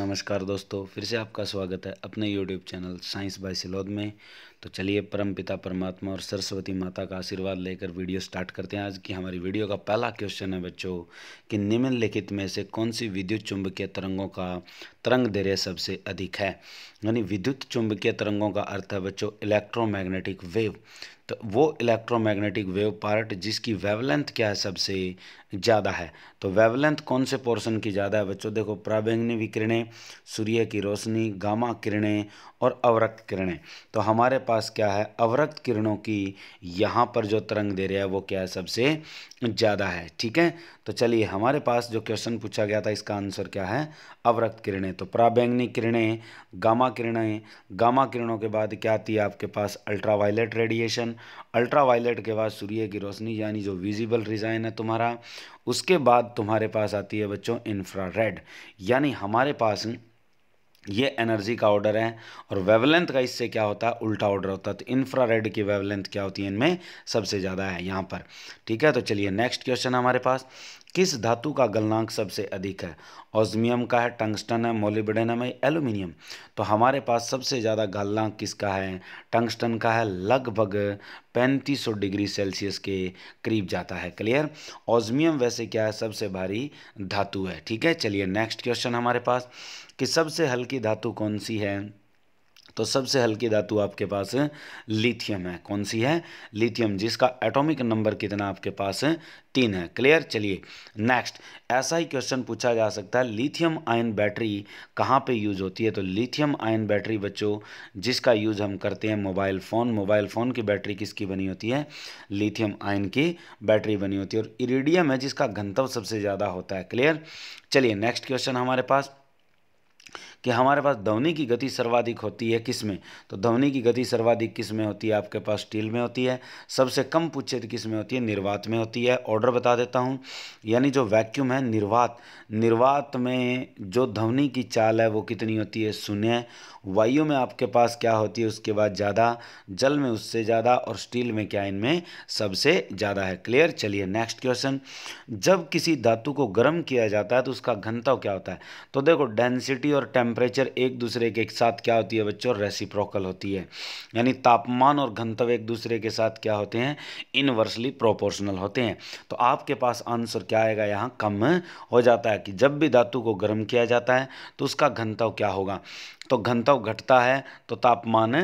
नमस्कार दोस्तों फिर से आपका स्वागत है अपने YouTube channel science by Silod में तो चलिए परम पिता परमात्मा और सरस्वती माता का आशीर्वाद लेकर वीडियो स्टार्ट करते हैं आज की हमारी वीडियो का पहला क्वेश्चन है बच्चों कि निम्नलिखित में से कौन सी विद्युत चुंबकीय तरंगों का तरंग धैर्य सबसे अधिक है यानी विद्युत चुंबकीय तरंगों का अर्थ है बच्चों इलेक्ट्रोमैग्नेटिक वेव तो वो इलेक्ट्रोमैग्नेटिक वेव पार्ट जिसकी वेवलेंथ क्या है सबसे ज़्यादा है तो वेवलेंथ कौन से पोर्शन की ज़्यादा है बच्चों देखो प्रावेंगनी विकिरणें सूर्य की रोशनी गामा किरणें और अवरक्त किरणें तो हमारे पास क्या है अवरक्त किरणों की यहाँ पर जो तरंग दे रहा है वो क्या है सबसे ज़्यादा है ठीक है तो चलिए हमारे पास जो क्वेश्चन पूछा गया था इसका आंसर क्या है अवरक्त किरणें तो प्राबैंगनी किरणें गामा किरणें गामा किरणों के बाद क्या आती है आपके पास अल्ट्रावायलेट रेडिएशन अल्ट्रावायलेट के बाद सूर्य की रोशनी यानी जो विजिबल रिजाइन है तुम्हारा उसके बाद तुम्हारे पास आती है बच्चों इंफ्रारेड यानी हमारे पास ये एनर्जी का ऑर्डर है और वेवलेंथ का इससे क्या होता है उल्टा ऑर्डर होता है तो इंफ्रारेड की वेवलेंथ क्या होती है इनमें सबसे ज़्यादा है यहाँ पर ठीक है तो चलिए नेक्स्ट क्वेश्चन हमारे पास किस धातु का गलनांक सबसे अधिक है ऑजमियम का है टंगस्टन है मोलिबडेनम है एल्यूमिनियम तो हमारे पास सबसे ज़्यादा गलनांक किसका है टंगस्टन का है लगभग 3500 डिग्री सेल्सियस के करीब जाता है क्लियर ऑजमियम वैसे क्या है सबसे भारी धातु है ठीक है चलिए नेक्स्ट क्वेश्चन हमारे पास कि सबसे हल्की धातु कौन सी है तो सबसे हल्की धातु आपके पास लिथियम है कौन सी है लिथियम जिसका एटॉमिक नंबर कितना आपके पास है तीन है क्लियर चलिए नेक्स्ट ऐसा ही क्वेश्चन पूछा जा सकता है लिथियम आयन बैटरी कहाँ पे यूज होती है तो लिथियम आयन बैटरी बच्चों जिसका यूज हम करते हैं मोबाइल फ़ोन मोबाइल फ़ोन की बैटरी किसकी बनी होती है लिथियम आयन की बैटरी बनी होती है और इरिडियम है जिसका घनत्व सबसे ज़्यादा होता है क्लियर चलिए नेक्स्ट क्वेश्चन हमारे पास कि हमारे पास धवनी की गति सर्वाधिक होती है किस में तो धवनी की गति सर्वाधिक किस में होती है आपके पास स्टील में होती है सबसे कम पूछे तो किस में होती है निर्वात में होती है ऑर्डर बता देता हूँ यानी जो वैक्यूम है निर्वात निर्वात में जो ध्वनि की चाल है वो कितनी होती है शून्य वायु में आपके पास क्या होती है उसके बाद ज़्यादा जल में उससे ज़्यादा और स्टील में क्या इनमें सबसे ज़्यादा है क्लियर चलिए नेक्स्ट क्वेश्चन जब किसी धातु को गर्म किया जाता है तो उसका घनत्व क्या होता है तो देखो डेंसिटी और टेम टेम्परेचर एक दूसरे के साथ क्या होती है बच्चों रेसिप्रोकल होती है यानी तापमान और घंतव एक दूसरे के साथ क्या होते हैं इनवर्सली प्रोपोर्शनल होते हैं तो आपके पास आंसर क्या आएगा यहाँ कम हो जाता है कि जब भी धातु को गर्म किया जाता है तो उसका घंतव क्या होगा तो घनत्व घटता है तो तापमान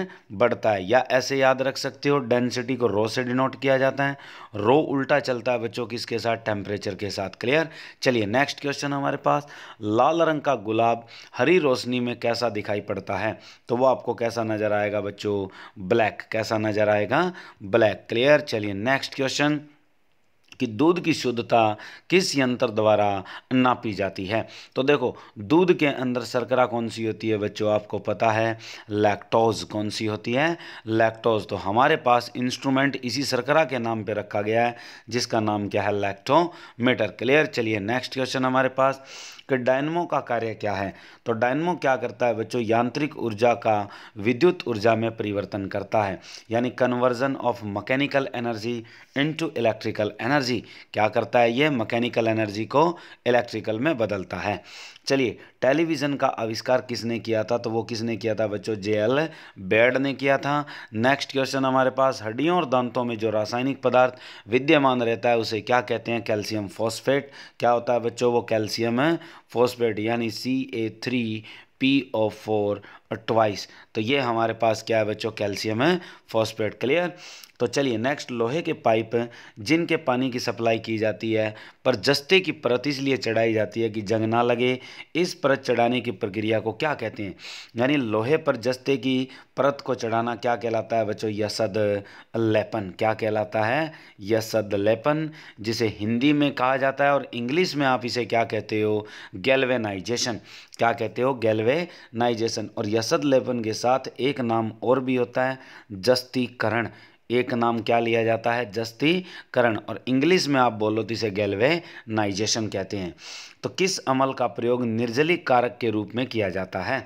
बढ़ता है या ऐसे याद रख सकते हो डेंसिटी को रो से डिनोट किया जाता है रो उल्टा चलता है बच्चों किसके साथ टेम्परेचर के साथ क्लियर चलिए नेक्स्ट क्वेश्चन हमारे पास लाल रंग का गुलाब हरी रोशनी में कैसा दिखाई पड़ता है तो वो आपको कैसा नज़र आएगा बच्चों ब्लैक कैसा नज़र आएगा ब्लैक क्लियर चलिए नेक्स्ट क्वेश्चन कि दूध की शुद्धता किस यंत्र द्वारा नापी जाती है तो देखो दूध के अंदर शर्करा कौन सी होती है बच्चों आपको पता है लैक्टोज कौन सी होती है लैक्टोज तो हमारे पास इंस्ट्रूमेंट इसी शर्करा के नाम पे रखा गया है जिसका नाम क्या है लैक्टोमीटर क्लियर चलिए नेक्स्ट क्वेश्चन हमारे पास कि डायनमो का कार्य क्या है तो डायनमो क्या करता है बच्चों यांत्रिक ऊर्जा का विद्युत ऊर्जा में परिवर्तन करता है यानी conversion of mechanical energy into electrical energy क्या करता है ये मकैनिकल एनर्जी को इलेक्ट्रिकल में बदलता है चलिए टेलीविज़न का आविष्कार किसने किया था तो वो किसने किया था बच्चों जे एल बेड ने किया था नेक्स्ट क्वेश्चन हमारे पास हड्डियों और दांतों में जो रासायनिक पदार्थ विद्यमान रहता है उसे क्या कहते हैं कैल्शियम फॉस्फेट क्या होता है बच्चों वो कैल्शियम है फॉस्फेट यानी C A three P O four twice तो ये हमारे पास क्या है बच्चों कैल्शियम है फॉस्फेट क्लियर तो चलिए नेक्स्ट लोहे के पाइप जिनके पानी की सप्लाई की जाती है पर जस्ते की परत इसलिए चढ़ाई जाती है कि जंग ना लगे इस परत चढ़ाने की प्रक्रिया को क्या कहते हैं यानी लोहे पर जस्ते की परत को चढ़ाना क्या कहलाता है बच्चों यसद लेपन क्या कहलाता है यसद लेपन जिसे हिंदी में कहा जाता है और इंग्लिश में आप इसे क्या कहते हो गेलवेनाइजेशन क्या कहते हो गेलवेनाइजेशन और यसद लेवन के साथ एक नाम और भी होता है जस्तीकरण एक नाम क्या लिया जाता है जस्तीकरण और इंग्लिश में आप बोलो तो इसे गैलवेनाइजेशन कहते हैं तो किस अमल का प्रयोग निर्जली कारक के रूप में किया जाता है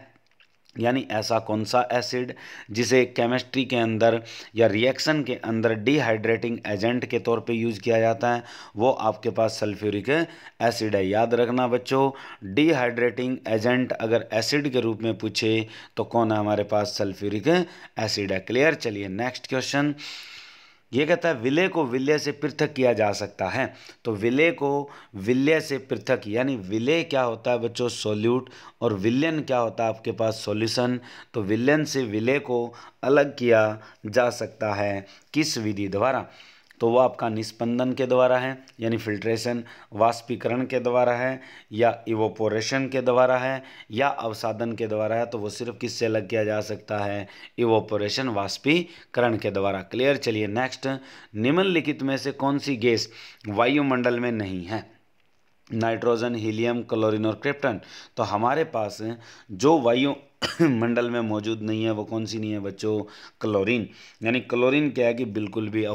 यानी ऐसा कौन सा एसिड जिसे केमिस्ट्री के अंदर या रिएक्शन के अंदर डिहाइड्रेटिंग एजेंट के तौर पे यूज किया जाता है वो आपके पास सल्फ्यूरिक एसिड है याद रखना बच्चों डिहाइड्रेटिंग एजेंट अगर एसिड के रूप में पूछे तो कौन है हमारे पास सल्फ्यूरिक एसिड है क्लियर चलिए नेक्स्ट क्वेश्चन ये कहता है विलय को विलय से पृथक किया जा सकता है तो विलय को विलय से पृथक यानी विलय क्या होता है बच्चों सोल्यूट और विलयन क्या होता है आपके पास सॉल्यूशन तो विलयन से विलय को अलग किया जा सकता है किस विधि द्वारा तो वह आपका निस्पंदन के द्वारा है यानी फिल्ट्रेशन वाष्पीकरण के द्वारा है या इवोपोरेशन के द्वारा है या अवसादन के द्वारा है तो वो सिर्फ किससे अलग किया जा सकता है इवोपोरेशन वाष्पीकरण के द्वारा क्लियर चलिए नेक्स्ट निम्नलिखित में से कौन सी गैस वायुमंडल में नहीं है नाइट्रोजन हीलियम क्लोरीन और क्रिप्टन तो हमारे पास जो वायु मंडल में मौजूद नहीं है वो कौन सी नहीं है बच्चों क्लोरीन यानी क्लोरीन क्या है कि बिल्कुल भी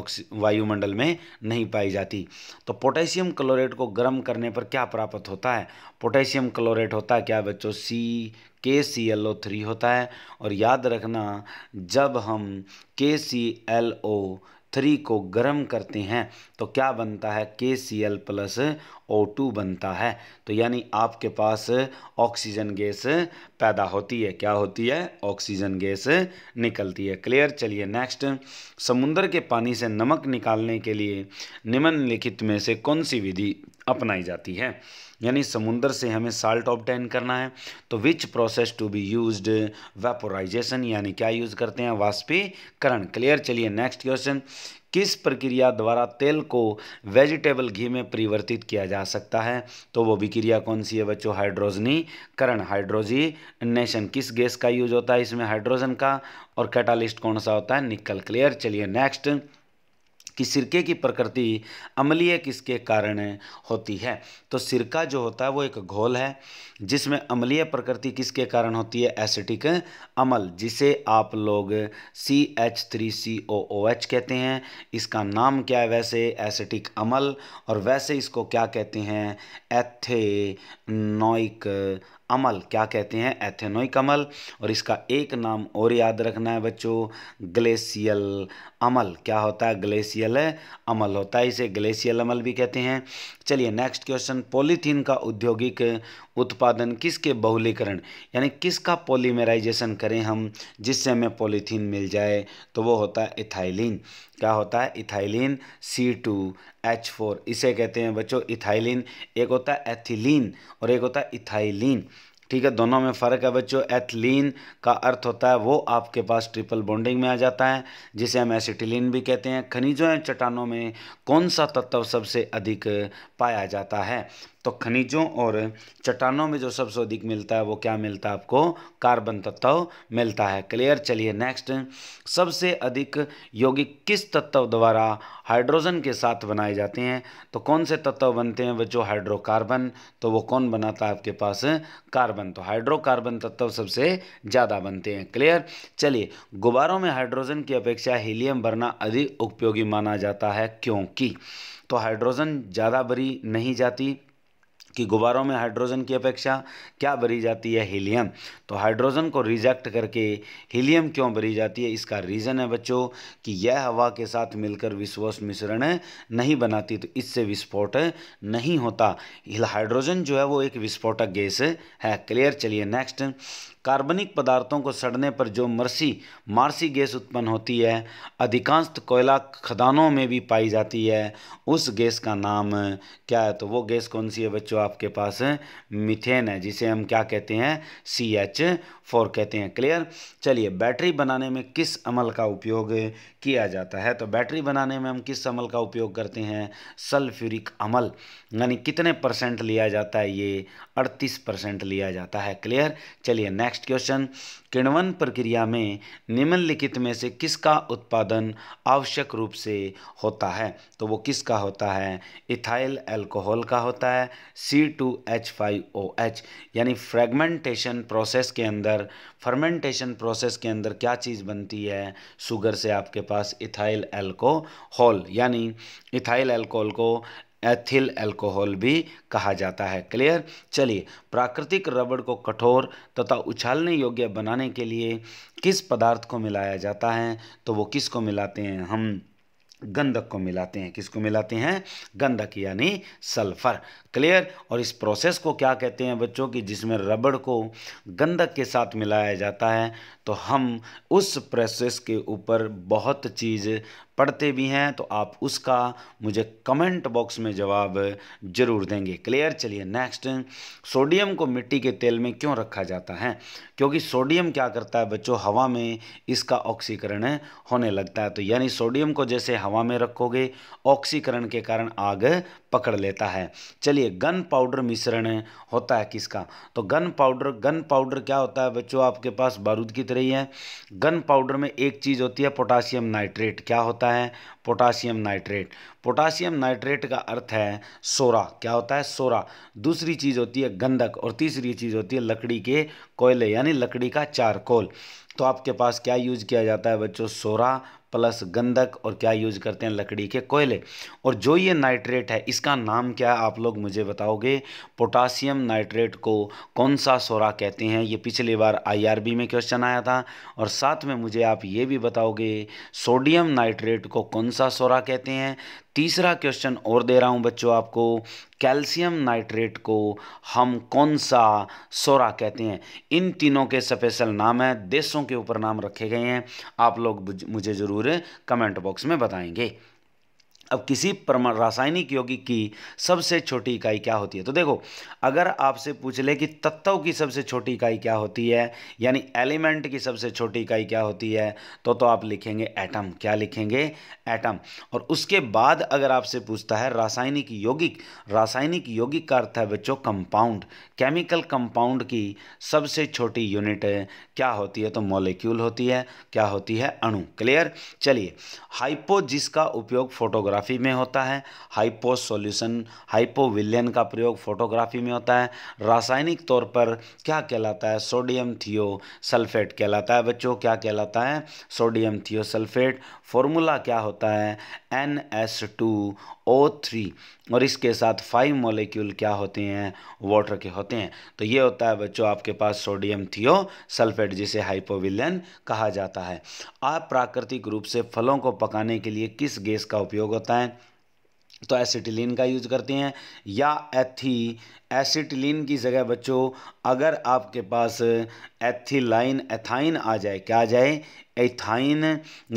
वायुमंडल में नहीं पाई जाती तो पोटेशियम क्लोरेट को गर्म करने पर क्या प्राप्त होता है पोटेशियम क्लोरेट होता है क्या बच्चों सी के सी एल ओ थ्री होता है और याद रखना जब हम के सी एल ओ थ्री को गर्म करते हैं तो क्या बनता है K C L plus O two बनता है तो यानी आपके पास ऑक्सीजन गैस पैदा होती है क्या होती है ऑक्सीजन गैस निकलती है क्लियर चलिए नेक्स्ट समुद्र के पानी से नमक निकालने के लिए निम्नलिखित में से कौन सी विधि अपनाई जाती है यानी समुंदर से हमें साल्ट ऑबटेन करना है तो which process to be use vaporisation यानी क्या यूज़ करते हैं वाष्पीकरण क्लियर चलिए नेक्स्ट क्वेश्चन किस प्रक्रिया द्वारा तेल को वेजिटेबल घी में परिवर्तित किया जा सकता है तो वो विक्रिया कौन सी है बच्चों हाइड्रोजनीकरण हाइड्रोजीनेशन किस गैस का यूज होता है इसमें हाइड्रोजन का और कैटालिस्ट कौन सा होता है निकल क्लियर चलिए नेक्स्ट कि सिरके की प्रकृति अम्लीय किसके कारण होती है तो सिरका जो होता है वो एक घोल है जिसमें अम्लीय प्रकृति किसके कारण होती है एसिटिक अमल जिसे आप लोग C H three C O O H कहते हैं इसका नाम क्या है वैसे एसिटिक अमल और वैसे इसको क्या कहते हैं एथे नोइक अमल क्या कहते हैं एथेनोइक अमल और इसका एक नाम और याद रखना है बच्चों ग्लेशियल अमल क्या होता है ग्लेशियल अमल होता है इसे ग्लेशियल अमल भी कहते हैं चलिए नेक्स्ट क्वेश्चन पॉलीथीन का औद्योगिक उत्पादन किसके बहुलीकरण यानी किसका पॉलीमराइजेशन करें हम जिससे हमें पॉलीथीन मिल जाए तो वो होता है इथाइलिन क्या होता है ethylene C two H four इसे कहते हैं बच्चों इथाइलिन एक होता है एथिलीन और एक होता है इथाइलिन ठीक है दोनों में फ़र्क है बच्चों एथिलीन का अर्थ होता है वो आपके पास ट्रिपल बॉन्डिंग में आ जाता है जिसे हम एसिटिलीन भी कहते हैं खनिजों या चट्टानों में कौन सा तत्व सबसे अधिक पाया जाता है तो खनिजों और चट्टानों में जो सबसे अधिक मिलता है वो क्या मिलता है आपको कार्बन तत्व मिलता है क्लियर चलिए नेक्स्ट सबसे अधिक यौगिक किस तत्व द्वारा हाइड्रोजन के साथ बनाए जाते हैं तो कौन से तत्व बनते हैं बच्चों हाइड्रोकार्बन तो वो कौन बनाता है आपके पास कार्बन तो हाइड्रोकार्बन तत्व सबसे ज़्यादा बनते हैं क्लियर चलिए गुब्बारों में हाइड्रोजन की अपेक्षा हीलियम भरना अधिक उपयोगी माना जाता है क्योंकि तो हाइड्रोजन ज़्यादा भरी नहीं जाती कि गुब्बारों में हाइड्रोजन की अपेक्षा क्या भरी जाती है हीलियम तो हाइड्रोजन को रिजेक्ट करके हीलियम क्यों भरी जाती है इसका रीज़न है बच्चों कि यह हवा के साथ मिलकर विश्वास मिश्रण नहीं बनाती तो इससे विस्फोट नहीं होता हाइड्रोजन जो है वो एक विस्फोटक गैस है हाँ, क्लियर चलिए नेक्स्ट कार्बनिक पदार्थों को सड़ने पर जो मरसी मारसी गैस उत्पन्न होती है अधिकांश तो कोयला खदानों में भी पाई जाती है उस गैस का नाम क्या है तो वो गैस कौन सी है बच्चों आपके पास मिथेन है जिसे हम क्या कहते हैं सी एच फोर कहते हैं क्लियर चलिए बैटरी बनाने में किस अमल का उपयोग किया जाता है तो बैटरी बनाने में हम किस अमल का उपयोग करते हैं सल्फ्यूरिक अमल यानी कितने परसेंट लिया जाता है ये अड़तीस परसेंट लिया जाता है क्लियर चलिए नेक्स्ट नेक्स्ट क्वेश्चन किण्वन प्रक्रिया में निम्नलिखित में से किसका उत्पादन आवश्यक रूप से होता है तो वो किसका होता है इथाइल एल्कोहल का होता है C two H five O H यानी फ्रेगमेंटेशन प्रोसेस के अंदर फर्मेंटेशन प्रोसेस के अंदर क्या चीज़ बनती है शुगर से आपके पास इथाइल एल्कोहल यानी इथाइल एल्कोहल को एथिल अल्कोहल भी कहा जाता है क्लियर चलिए प्राकृतिक रबड़ को कठोर तथा उछालने योग्य बनाने के लिए किस पदार्थ को मिलाया जाता है तो वो किसको मिलाते हैं हम गंधक को मिलाते हैं किसको मिलाते हैं गंधक यानी सल्फर क्लियर और इस प्रोसेस को क्या कहते हैं बच्चों की जिसमें रबड़ को गंधक के साथ मिलाया जाता है तो हम उस प्रोसेस के ऊपर बहुत चीज़ पढ़ते भी हैं तो आप उसका मुझे कमेंट बॉक्स में जवाब जरूर देंगे क्लियर चलिए नेक्स्ट सोडियम को मिट्टी के तेल में क्यों रखा जाता है क्योंकि सोडियम क्या करता है बच्चों हवा में इसका ऑक्सीकरण होने लगता है तो यानी सोडियम को जैसे हवा में रखोगे ऑक्सीकरण के कारण आग पकड़ लेता है चलिए गन पाउडर मिश्रण होता है किसका तो गन पाउडर गन पाउडर क्या होता है बच्चों आपके पास बारूद की तरह ही है गन पाउडर में एक चीज़ होती है पोटासियम नाइट्रेट क्या होता है पोटाशियम नाइट्रेट पोटाशियम नाइट्रेट का अर्थ है सोरा क्या होता है सोरा दूसरी चीज़ होती है गंधक और तीसरी चीज़ होती है लकड़ी के कोयले यानी लकड़ी का चारकोल तो आपके पास क्या यूज किया जाता है बच्चों सोरा प्लस गंधक और क्या यूज करते हैं लकड़ी के कोयले और जो ये नाइट्रेट है इसका नाम क्या है आप लोग मुझे बताओगे पोटासियम नाइट्रेट को कौन सा सोरा कहते हैं ये पिछली बार आईआरबी में क्वेश्चन आया था और साथ में मुझे आप ये भी बताओगे सोडियम नाइट्रेट को कौन सा सोरा कहते हैं तीसरा क्वेश्चन और दे रहा हूं बच्चों आपको कैल्शियम नाइट्रेट को हम कौन सा सोरा कहते हैं इन तीनों के स्पेशल नाम हैं देशों के ऊपर नाम रखे गए हैं आप लोग मुझे ज़रूर कमेंट बॉक्स में बताएंगे अब किसी परमाणु रासायनिक यौगिक की सबसे छोटी इकाई क्या होती है तो देखो अगर आपसे पूछ ले कि तत्व की सबसे छोटी इकाई क्या होती है यानी एलिमेंट की सबसे छोटी इकाई क्या होती है तो तो आप लिखेंगे एटम क्या लिखेंगे एटम और उसके बाद अगर आपसे पूछता है रासायनिक यौगिक रासायनिक यौगिक का अर्थ है बच्चों कंपाउंड केमिकल कंपाउंड की सबसे छोटी यूनिट क्या होती है तो मोलिक्यूल होती है क्या होती है अणु क्लियर चलिए हाइपो जिसका उपयोग फोटोग्राफ फोटोग्राफी में होता है हाइपो सॉल्यूशन हाइपोविलियन का प्रयोग फोटोग्राफी में होता है रासायनिक तौर पर क्या कहलाता है सोडियम थियो सल्फेट कहलाता है बच्चों क्या कहलाता है सोडियम थियो सल्फेट फॉर्मूला क्या होता है N S two O three और इसके साथ फाइव मोलिक्यूल क्या होते हैं वाटर के होते हैं तो ये होता है बच्चों आपके पास सोडियम थियो सल्फेट जिसे हाइपोविलियन कहा जाता है आप प्राकृतिक रूप से फलों को पकाने के लिए किस गैस का उपयोग होता है बताएं तो एसिटिलीन का यूज़ करते हैं या एथी एसिटिलीन की जगह बच्चों अगर आपके पास एथिलाइन एथाइन आ जाए क्या आ जाए एथाइन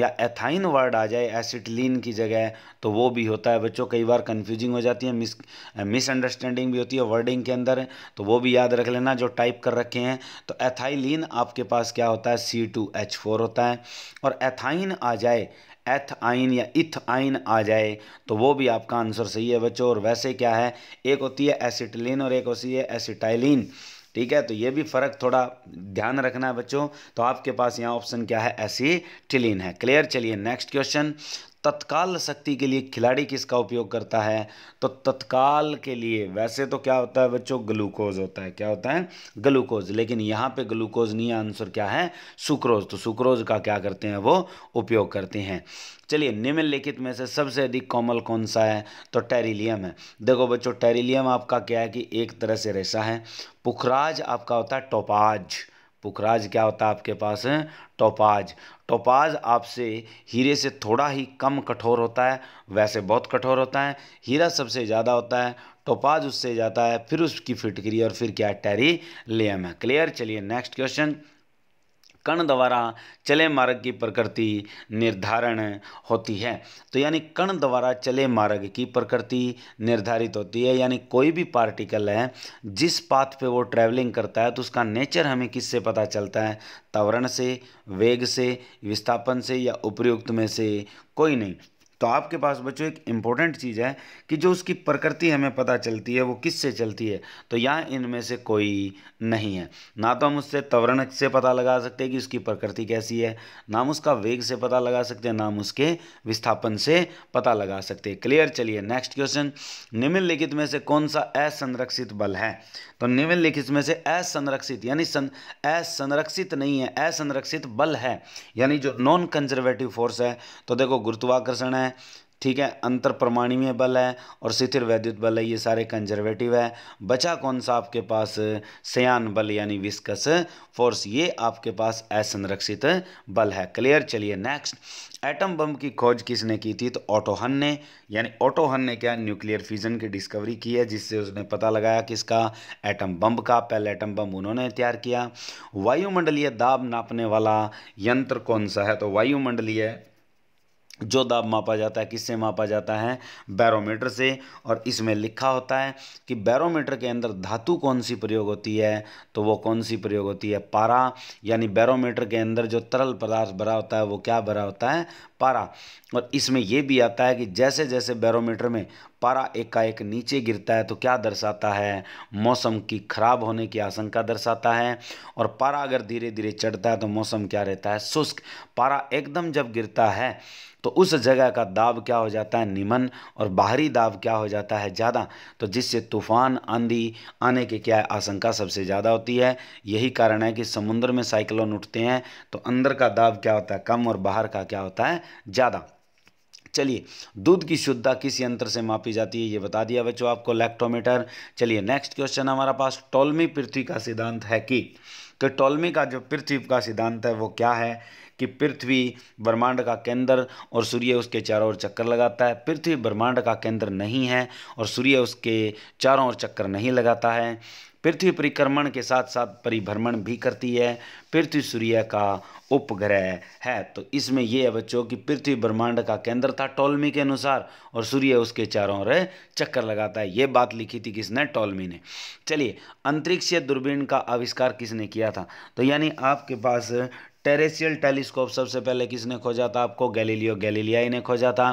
या एथाइन वर्ड आ जाए एसिटिलीन की जगह तो वो भी होता है बच्चों कई बार कंफ्यूजिंग हो जाती है मिस मिसअंडरस्टैंडिंग भी होती है वर्डिंग के अंदर तो वो भी याद रख लेना जो टाइप कर रखे हैं तो एथाइलिन आपके पास क्या होता है सी टू एच फोर होता है और एथाइन आ जाए एथ आइन या इथ आइन आ जाए तो वो भी आपका आंसर सही है बच्चों और वैसे क्या है एक होती है एसिटिलीन और एक होती है एसिटाइलिन ठीक है तो ये भी फ़र्क थोड़ा ध्यान रखना है बच्चों तो आपके पास यहाँ ऑप्शन क्या है एसिटिलीन है क्लियर चलिए नेक्स्ट क्वेश्चन तत्काल शक्ति के लिए खिलाड़ी किसका उपयोग करता है तो तत्काल के लिए वैसे तो क्या होता है बच्चों ग्लूकोज होता है क्या होता है ग्लूकोज लेकिन यहाँ पे ग्लूकोज नहीं आंसर क्या है सुक्रोज तो सुक्रोज का क्या करते हैं वो उपयोग करते हैं चलिए निम्नलिखित में से सबसे अधिक कॉमल कौन सा है तो टेरिलियम है देखो बच्चों टेरिलियम आपका क्या है कि एक तरह से रेशा है पुखराज आपका होता है टोपाज पुखराज क्या होता है आपके पास है टोपाज टोपाज आपसे हीरे से थोड़ा ही कम कठोर होता है वैसे बहुत कठोर होता है हीरा सबसे ज़्यादा होता है टोपाज उससे जाता है फिर उसकी फिटकरी और फिर क्या है लेम है क्लियर चलिए नेक्स्ट क्वेश्चन कण द्वारा चले मार्ग की प्रकृति निर्धारण होती है तो यानी कण द्वारा चले मार्ग की प्रकृति निर्धारित होती है यानी कोई भी पार्टिकल है जिस पाथ पे वो ट्रैवलिंग करता है तो उसका नेचर हमें किससे पता चलता है तवरण से वेग से विस्थापन से या उपयुक्त में से कोई नहीं तो आपके पास बच्चों एक इम्पॉर्टेंट चीज़ है कि जो उसकी प्रकृति हमें पता चलती है वो किससे चलती है तो यहाँ इनमें से कोई नहीं है ना तो हम उससे त्वरण से पता लगा सकते हैं कि उसकी प्रकृति कैसी है ना हम उसका वेग से पता लगा सकते हैं ना हम उसके विस्थापन से पता लगा सकते हैं क्लियर चलिए नेक्स्ट क्वेश्चन निम्नलिखित में से कौन सा असंरक्षित बल है तो निम्नलिखित में से असंरक्षित यानी सन असंरक्षित नहीं है असंरक्षित बल है यानी जो नॉन कंजर्वेटिव फोर्स है तो देखो गुरुत्वाकर्षण है ठीक है अंतर प्रमाणीय बल है और शिथिर वैद्युत बल है ये सारे कंजर्वेटिव है बचा कौन सा आपके पास सयान बल यानी विस्कस फोर्स ये आपके पास असंरक्षित बल है क्लियर चलिए नेक्स्ट एटम बम की खोज किसने की थी तो ऑटोहन ने यानी ऑटोहन ने क्या न्यूक्लियर फ्यूजन की डिस्कवरी की है जिससे उसने पता लगाया किसका एटम बम का पहले एटम बम उन्होंने तैयार किया वायुमंडलीय दाब नापने वाला यंत्र कौन सा है तो वायुमंडलीय जो दाब मापा जाता है किससे मापा जाता है बैरोमीटर से और इसमें लिखा होता है कि बैरोमीटर के अंदर धातु कौन सी प्रयोग होती है तो वो कौन सी प्रयोग होती है पारा यानी बैरोमीटर के अंदर जो तरल पदार्थ भरा होता है वो क्या भरा होता है पारा और इसमें यह भी आता है कि जैसे जैसे बैरोमीटर में पारा एकाएक नीचे गिरता है तो क्या दर्शाता है मौसम की खराब होने की आशंका दर्शाता है और पारा अगर धीरे धीरे चढ़ता है तो मौसम क्या रहता है शुष्क पारा एकदम जब गिरता है तो उस जगह का दाब क्या हो जाता है निमन और बाहरी दाब क्या हो जाता है ज़्यादा तो जिससे तूफान आंधी आने की क्या आशंका सबसे ज़्यादा होती है यही कारण है कि समुद्र में साइक्लोन उठते हैं तो अंदर का दाब क्या होता है कम और बाहर का क्या होता है ज़्यादा चलिए दूध की शुद्धता किस यंत्र से मापी जाती है ये बता दिया बच्चों आपको लैक्टोमीटर चलिए नेक्स्ट क्वेश्चन हमारा पास टोलमी पृथ्वी का सिद्धांत है कि तो टोलमी का जो पृथ्वी का सिद्धांत है वो क्या है कि पृथ्वी ब्रह्मांड का केंद्र और सूर्य उसके चारों ओर चक्कर लगाता है पृथ्वी ब्रह्मांड का केंद्र नहीं है और सूर्य उसके चारों ओर चक्कर नहीं लगाता है पृथ्वी परिक्रमण के साथ साथ परिभ्रमण भी करती है पृथ्वी सूर्य का उपग्रह है तो इसमें यह है बच्चों कि पृथ्वी ब्रह्मांड का केंद्र था टोलमी के अनुसार और सूर्य उसके चारों ओर चक्कर लगाता है ये बात लिखी थी किसने टोलमी ने चलिए अंतरिक्षीय दूरबीन का आविष्कार किसने किया था तो यानी आपके पास टेरेसियल टेलीस्कोप सबसे पहले किसने खोजा था आपको गैलीलियो गैलीलियाई ने खोजा था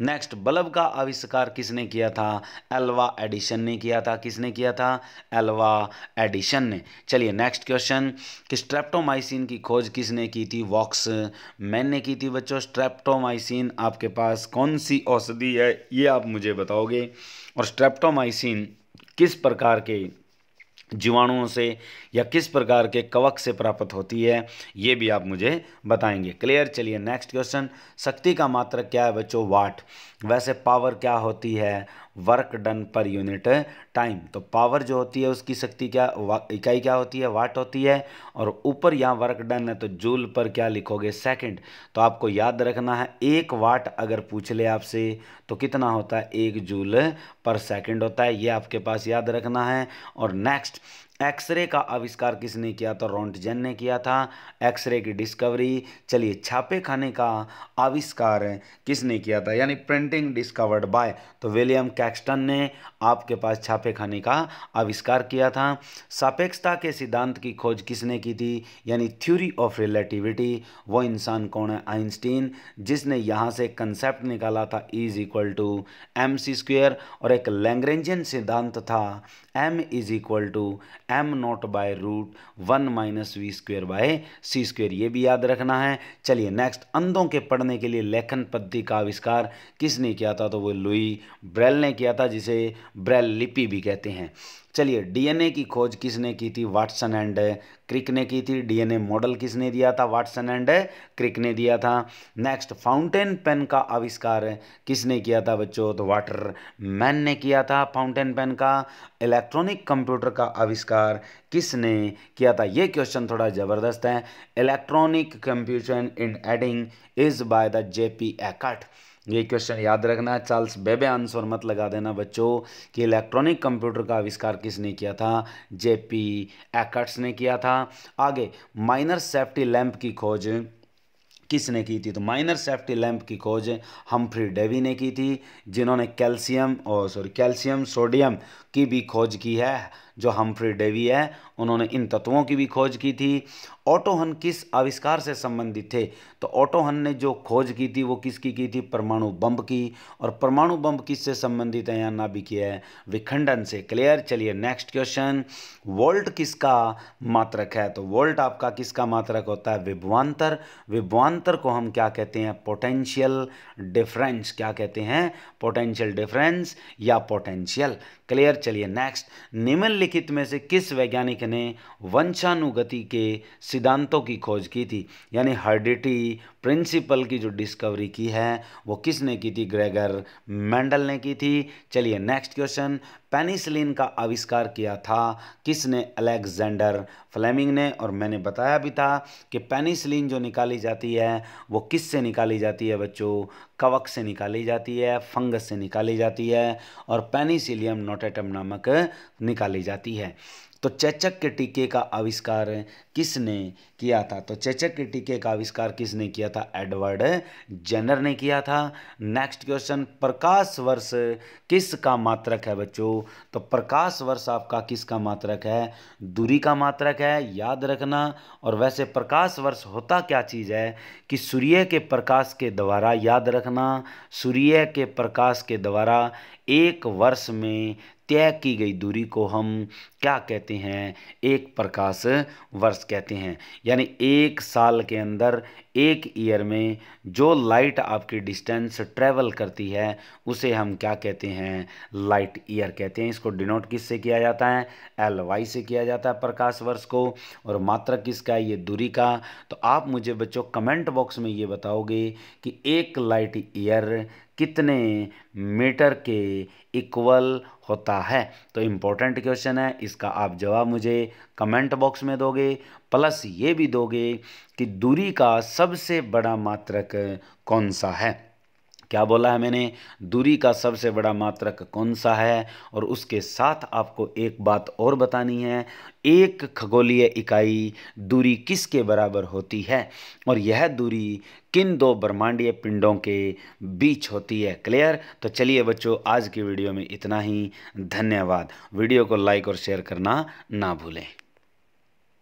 नेक्स्ट बल्ब का आविष्कार किसने किया था एल्वा एडिशन ने किया था किसने किया था एल्वा एडिशन ने चलिए नेक्स्ट क्वेश्चन कि स्ट्रेप्टोमाइसिन की खोज किसने की थी वॉक्स मैन ने की थी बच्चों स्ट्रेप्टोमाइसिन आपके पास कौन सी औषधि है ये आप मुझे बताओगे और स्ट्रेप्टोमाइसिन किस प्रकार के जीवाणुओं से या किस प्रकार के कवक से प्राप्त होती है ये भी आप मुझे बताएंगे क्लियर चलिए नेक्स्ट क्वेश्चन शक्ति का मात्रक क्या है बच्चों वाट वैसे पावर क्या होती है work done per unit time तो पावर जो होती है उसकी शक्ति क्या इकाई क्या होती है वाट होती है और ऊपर यहाँ वर्क डन है तो जूल पर क्या लिखोगे सेकंड तो आपको याद रखना है एक वाट अगर पूछ ले आपसे तो कितना होता है एक जूल पर सेकंड होता है ये आपके पास याद रखना है और नेक्स्ट एक्सरे का आविष्कार किसने किया तो रोंटजन ने किया था एक्सरे की डिस्कवरी चलिए छापे खाने का आविष्कार किसने किया था यानी प्रिंटिंग डिस्कवर्ड बाय तो विलियम कैक्सटन ने आपके पास छापे खाने का आविष्कार किया था सापेक्षता के सिद्धांत की खोज किसने की थी यानी थ्योरी ऑफ रिलेटिविटी वो इंसान कौन है आइंस्टीन जिसने यहाँ से कंसेप्ट निकाला था is equal to M C square और एक लैंग्रेंजियन सिद्धांत था M is equal to M nought by root one minus V square by C square ये भी याद रखना है चलिए नेक्स्ट अंधों के पढ़ने के लिए लेखन पद्धति का आविष्कार किसने किया था तो वो लुई ब्रेल ने किया था जिसे ब्रेल लिपि भी कहते हैं चलिए डीएनए की खोज किसने की थी वाटसन एंड क्रिक ने की थी डीएनए मॉडल किसने दिया था वाटसन एंड क्रिक ने दिया था नेक्स्ट फाउंटेन पेन का आविष्कार किसने किया था बच्चों तो वाटर मैन ने किया था फाउंटेन पेन का इलेक्ट्रॉनिक कंप्यूटर का आविष्कार किसने किया था ये क्वेश्चन थोड़ा ज़बरदस्त है इलेक्ट्रॉनिक कंप्यूटर इन एडिंग is by the J P Eckert ये क्वेश्चन याद रखना है चार्ल्स बेबे आंसर मत लगा देना बच्चों कि इलेक्ट्रॉनिक कंप्यूटर का आविष्कार किसने किया था जेपी एक्ट्स ने किया था आगे माइनर सेफ्टी लैंप की खोज किसने की थी तो माइनर सेफ्टी लैंप की खोज हमफ्री डेवी ने की थी जिन्होंने कैल्शियम और सॉरी कैल्शियम सोडियम की भी खोज की है जो हम्फ्री डेवी है उन्होंने इन तत्वों की भी खोज की थी ऑटोहन किस आविष्कार से संबंधित थे तो ऑटोहन ने जो खोज की थी वो किसकी की थी परमाणु बम की और परमाणु बम से संबंधित है या किया है विखंडन से क्लियर चलिए नेक्स्ट क्वेश्चन वोल्ट किसका मात्रक है तो वोल्ट आपका किसका मात्रक होता है विभवान्तर विभवान्तर को हम क्या कहते हैं पोटेंशियल डिफरेंस क्या कहते हैं पोटेंशियल डिफरेंस या पोटेंशियल क्लियर चलिए नेक्स्ट निम्नलिखित निम्नलिखित में से किस वैज्ञानिक ने वंशानुगति के सिद्धांतों की खोज की थी यानी हर्डिटी प्रिंसिपल की जो डिस्कवरी की है वो किसने की थी ग्रेगर मेंडल ने की थी चलिए नेक्स्ट क्वेश्चन पेनिसिलिन का आविष्कार किया था किसने अलेक्जेंडर फ्लेमिंग ने और मैंने बताया भी था कि पेनिसिलिन जो निकाली जाती है वो किस से निकाली जाती है बच्चों कवक से निकाली जाती है फंगस से निकाली जाती है और पेनिसिलियम नोटेटम नामक निकाली जाती है तो चेचक के टीके का आविष्कार किसने किया था तो चेचक के टीके का आविष्कार किसने किया था एडवर्ड जेनर ने किया था नेक्स्ट क्वेश्चन प्रकाश वर्ष किस का मात्रक है बच्चों तो प्रकाश वर्ष आपका किसका मात्रक है दूरी का मात्रक है याद रखना और वैसे प्रकाश वर्ष होता क्या चीज़ है कि सूर्य के प्रकाश के द्वारा याद रखना सूर्य के प्रकाश के द्वारा एक वर्ष में तय की गई दूरी को हम क्या कहते हैं एक प्रकाश वर्ष कहते हैं यानी एक साल के अंदर एक ईयर में जो लाइट आपकी डिस्टेंस ट्रेवल करती है उसे हम क्या कहते हैं लाइट ईयर कहते हैं इसको डिनोट किससे किया जाता है एल वाई से किया जाता है प्रकाश वर्ष को और मात्रक किसका ये दूरी का तो आप मुझे बच्चों कमेंट बॉक्स में ये बताओगे कि एक लाइट ईयर कितने मीटर के इक्वल होता है तो इम्पोर्टेंट क्वेश्चन है इसका आप जवाब मुझे कमेंट बॉक्स में दोगे प्लस ये भी दोगे कि दूरी का सबसे बड़ा मात्रक कौन सा है क्या बोला है मैंने दूरी का सबसे बड़ा मात्रक कौन सा है और उसके साथ आपको एक बात और बतानी है एक खगोलीय इकाई दूरी किसके बराबर होती है और यह दूरी किन दो ब्रह्मांडीय पिंडों के बीच होती है क्लियर तो चलिए बच्चों आज की वीडियो में इतना ही धन्यवाद वीडियो को लाइक और शेयर करना ना भूलें